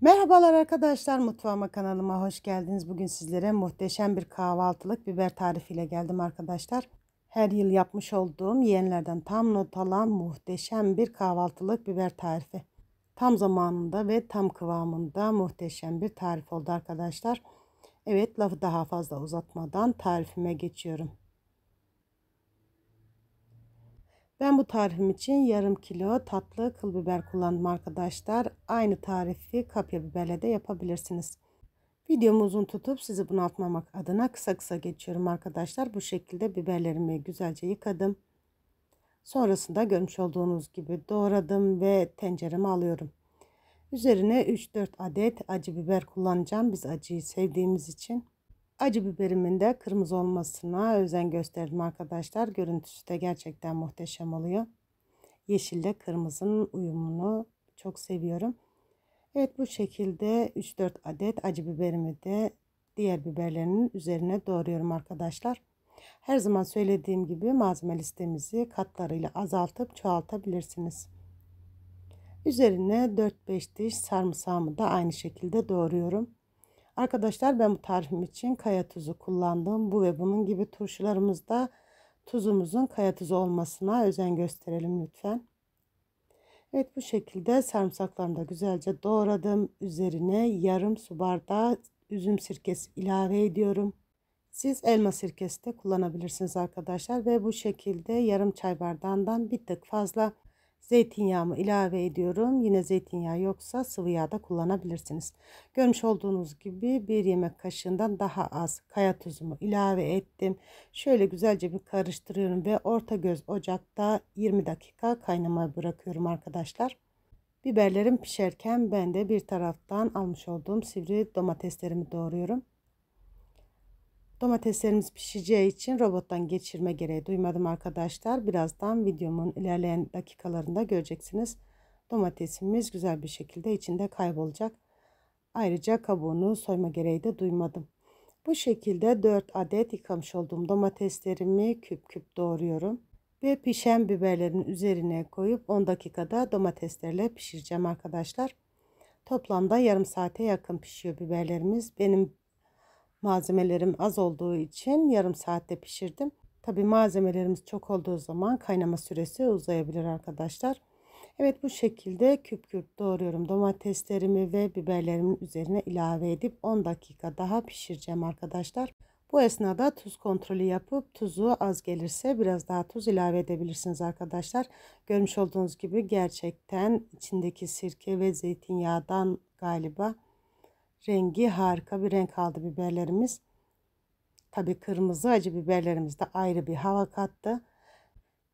Merhabalar arkadaşlar mutfağıma kanalıma hoş geldiniz. Bugün sizlere muhteşem bir kahvaltılık biber tarifiyle geldim arkadaşlar. Her yıl yapmış olduğum yeğenlerden tam not alan muhteşem bir kahvaltılık biber tarifi. Tam zamanında ve tam kıvamında muhteşem bir tarif oldu arkadaşlar. Evet lafı daha fazla uzatmadan tarifime geçiyorum. Ben bu tarifim için yarım kilo tatlı kıl biber kullandım arkadaşlar. Aynı tarifi kapya biberle de yapabilirsiniz. Videomu uzun tutup sizi bunaltmamak adına kısa kısa geçiyorum arkadaşlar. Bu şekilde biberlerimi güzelce yıkadım. Sonrasında görmüş olduğunuz gibi doğradım ve tencereme alıyorum. Üzerine 3-4 adet acı biber kullanacağım. Biz acıyı sevdiğimiz için. Acı biberimin de kırmızı olmasına özen gösterdim arkadaşlar. Görüntüsü de gerçekten muhteşem oluyor. Yeşille kırmızının uyumunu çok seviyorum. Evet bu şekilde 3-4 adet acı biberimi de diğer biberlerinin üzerine doğruyorum arkadaşlar. Her zaman söylediğim gibi malzeme listemizi katlarıyla azaltıp çoğaltabilirsiniz. Üzerine 4-5 diş sarımsağımı da aynı şekilde doğruyorum. Arkadaşlar ben bu tarifim için kaya tuzu kullandım. Bu ve bunun gibi turşularımızda tuzumuzun kaya tuzu olmasına özen gösterelim lütfen. Evet bu şekilde sarımsaklarımı da güzelce doğradım. Üzerine yarım su bardağı üzüm sirkesi ilave ediyorum. Siz elma sirkesi de kullanabilirsiniz arkadaşlar ve bu şekilde yarım çay bardağından bir tık fazla Zeytinyağımı ilave ediyorum. Yine zeytinyağı yoksa sıvı yağ da kullanabilirsiniz. Görmüş olduğunuz gibi bir yemek kaşığından daha az kaya tuzumu ilave ettim. Şöyle güzelce bir karıştırıyorum ve orta göz ocakta 20 dakika kaynamaya bırakıyorum arkadaşlar. Biberlerim pişerken ben de bir taraftan almış olduğum sivri domateslerimi doğruyorum. Domateslerimiz pişeceği için robottan geçirme gereği duymadım arkadaşlar. Birazdan videomun ilerleyen dakikalarında göreceksiniz. Domatesimiz güzel bir şekilde içinde kaybolacak. Ayrıca kabuğunu soyma gereği de duymadım. Bu şekilde 4 adet yıkamış olduğum domateslerimi küp küp doğruyorum. Ve pişen biberlerin üzerine koyup 10 dakikada domateslerle pişireceğim arkadaşlar. Toplamda yarım saate yakın pişiyor biberlerimiz. Benim Malzemelerim az olduğu için yarım saatte pişirdim. Tabi malzemelerimiz çok olduğu zaman kaynama süresi uzayabilir arkadaşlar. Evet bu şekilde küp küp doğruyorum. Domateslerimi ve biberlerimin üzerine ilave edip 10 dakika daha pişireceğim arkadaşlar. Bu esnada tuz kontrolü yapıp tuzu az gelirse biraz daha tuz ilave edebilirsiniz arkadaşlar. Görmüş olduğunuz gibi gerçekten içindeki sirke ve zeytinyağdan galiba rengi harika bir renk aldı biberlerimiz. Tabi kırmızı acı biberlerimiz de ayrı bir hava kattı.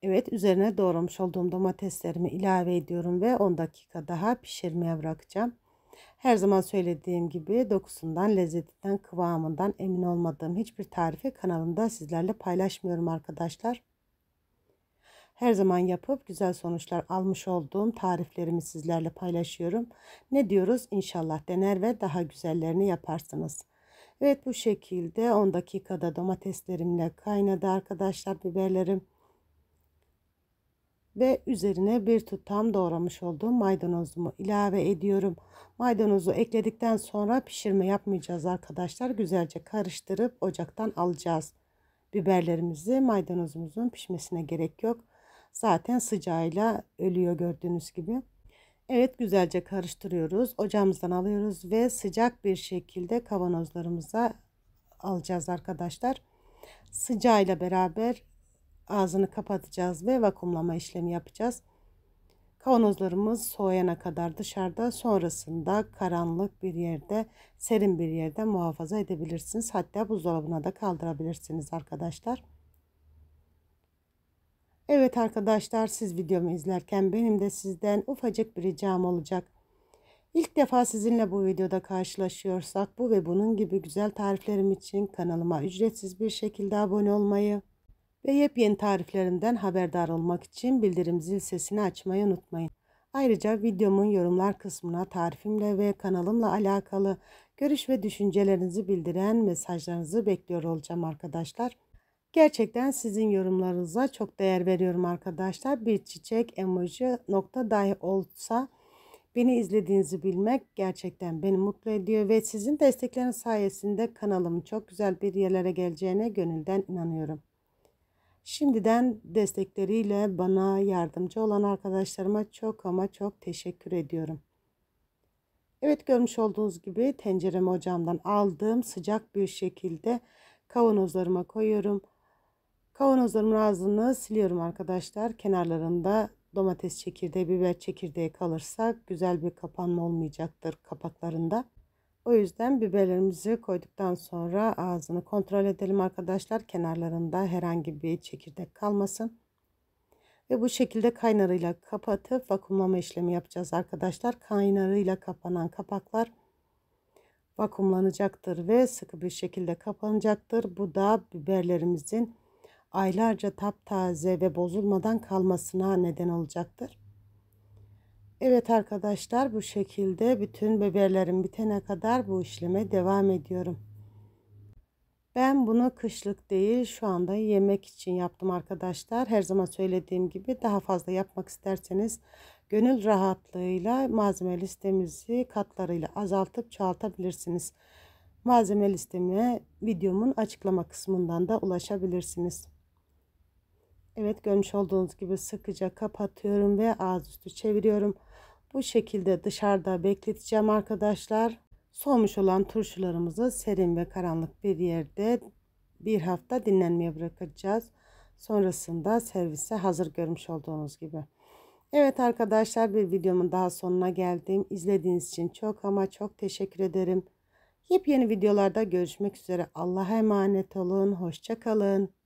Evet üzerine doğramış olduğum domateslerimi ilave ediyorum ve 10 dakika daha pişirmeye bırakacağım. Her zaman söylediğim gibi dokusundan, lezzetinden, kıvamından emin olmadığım hiçbir tarifi kanalımda sizlerle paylaşmıyorum arkadaşlar. Her zaman yapıp güzel sonuçlar almış olduğum tariflerimi sizlerle paylaşıyorum. Ne diyoruz? İnşallah dener ve daha güzellerini yaparsınız. Evet bu şekilde 10 dakikada domateslerimle kaynadı arkadaşlar biberlerim. Ve üzerine bir tutam doğramış olduğum maydanozumu ilave ediyorum. Maydanozu ekledikten sonra pişirme yapmayacağız arkadaşlar. Güzelce karıştırıp ocaktan alacağız. Biberlerimizi maydanozumuzun pişmesine gerek yok zaten sıcağıyla ölüyor gördüğünüz gibi. Evet güzelce karıştırıyoruz. Ocağımızdan alıyoruz ve sıcak bir şekilde kavanozlarımıza alacağız arkadaşlar. Sıcağıyla beraber ağzını kapatacağız ve vakumlama işlemi yapacağız. Kavanozlarımız soğuyana kadar dışarıda sonrasında karanlık bir yerde serin bir yerde muhafaza edebilirsiniz. Hatta buzdolabına da kaldırabilirsiniz arkadaşlar. Evet arkadaşlar siz videomu izlerken benim de sizden ufacık bir ricam olacak. İlk defa sizinle bu videoda karşılaşıyorsak bu ve bunun gibi güzel tariflerim için kanalıma ücretsiz bir şekilde abone olmayı ve yepyeni tariflerimden haberdar olmak için bildirim zil sesini açmayı unutmayın. Ayrıca videomun yorumlar kısmına tarifimle ve kanalımla alakalı görüş ve düşüncelerinizi bildiren mesajlarınızı bekliyor olacağım arkadaşlar. Gerçekten sizin yorumlarınıza çok değer veriyorum arkadaşlar. Bir çiçek emoji nokta dahi olsa beni izlediğinizi bilmek gerçekten beni mutlu ediyor ve sizin destekleriniz sayesinde kanalımın çok güzel bir yerlere geleceğine gönülden inanıyorum. Şimdiden destekleriyle bana yardımcı olan arkadaşlarıma çok ama çok teşekkür ediyorum. Evet görmüş olduğunuz gibi tenceremi ocağımdan aldığım sıcak bir şekilde kavanozlarıma koyuyorum. Kavanozlarımın ağzını siliyorum arkadaşlar. Kenarlarında domates çekirdeği, biber çekirdeği kalırsa güzel bir kapanma olmayacaktır kapaklarında. O yüzden biberlerimizi koyduktan sonra ağzını kontrol edelim arkadaşlar. Kenarlarında herhangi bir çekirdek kalmasın. Ve bu şekilde kaynarıyla kapatıp vakumlama işlemi yapacağız arkadaşlar. Kaynarıyla kapanan kapaklar vakumlanacaktır ve sıkı bir şekilde kapanacaktır. Bu da biberlerimizin aylarca taptaze ve bozulmadan kalmasına neden olacaktır. Evet arkadaşlar bu şekilde bütün biberlerim bitene kadar bu işleme devam ediyorum. Ben bunu kışlık değil şu anda yemek için yaptım arkadaşlar. Her zaman söylediğim gibi daha fazla yapmak isterseniz gönül rahatlığıyla malzeme listemizi katlarıyla azaltıp çoğaltabilirsiniz. Malzeme listemi videomun açıklama kısmından da ulaşabilirsiniz. Evet görmüş olduğunuz gibi sıkıca kapatıyorum ve ağız üstü çeviriyorum. Bu şekilde dışarıda bekleteceğim arkadaşlar. Soğumuş olan turşularımızı serin ve karanlık bir yerde bir hafta dinlenmeye bırakacağız. Sonrasında servise hazır görmüş olduğunuz gibi. Evet arkadaşlar bir videomun daha sonuna geldim. İzlediğiniz için çok ama çok teşekkür ederim. Yepyeni videolarda görüşmek üzere. Allah'a emanet olun. Hoşçakalın.